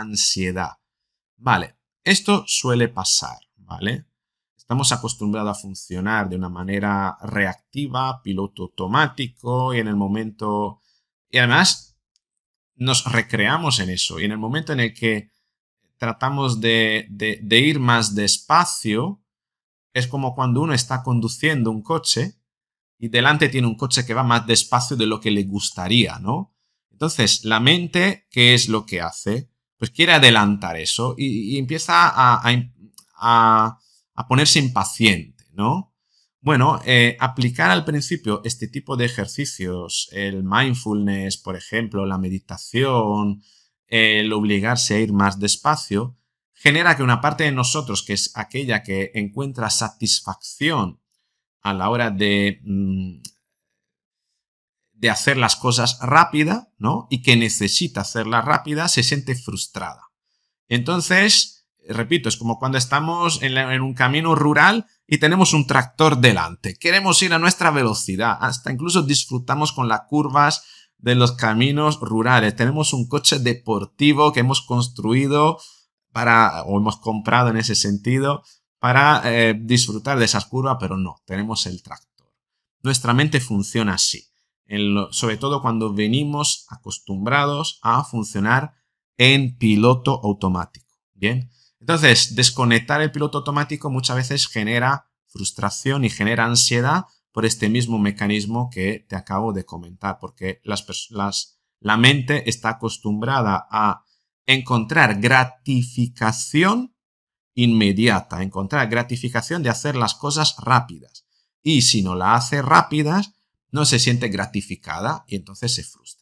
ansiedad. Vale, esto suele pasar, ¿vale? Estamos acostumbrados a funcionar de una manera reactiva, piloto automático, y en el momento... Y además nos recreamos en eso, y en el momento en el que tratamos de, de ir más despacio, es como cuando uno está conduciendo un coche y delante tiene un coche que va más despacio de lo que le gustaría, ¿no? Entonces, la mente, ¿qué es lo que hace? pues quiere adelantar eso y, empieza a, ponerse impaciente, ¿no? Bueno, eh, aplicar al principio este tipo de ejercicios, el mindfulness, por ejemplo, la meditación, el obligarse a ir más despacio, genera que una parte de nosotros, que es aquella que encuentra satisfacción a la hora de, mm, de hacer las cosas rápida, ¿no? Y que necesita hacerlas rápida, se siente frustrada. Entonces, repito, es como cuando estamos en, un camino rural y tenemos un tractor delante. Queremos ir a nuestra velocidad, hasta incluso disfrutamos con las curvas de los caminos rurales. Tenemos un coche deportivo que hemos construido para, o hemos comprado en ese sentido, para eh, disfrutar de esas curvas, pero no, tenemos el tractor. Nuestra mente funciona así sobre todo cuando venimos acostumbrados a funcionar en piloto automático. Bien, entonces desconectar el piloto automático muchas veces genera frustración y genera ansiedad por este mismo mecanismo que te acabo de comentar, porque la mente está acostumbrada a encontrar gratificación inmediata, encontrar gratificación de hacer las cosas rápidas. Y si no la hace rápidas, no se siente gratificada y entonces se frustra.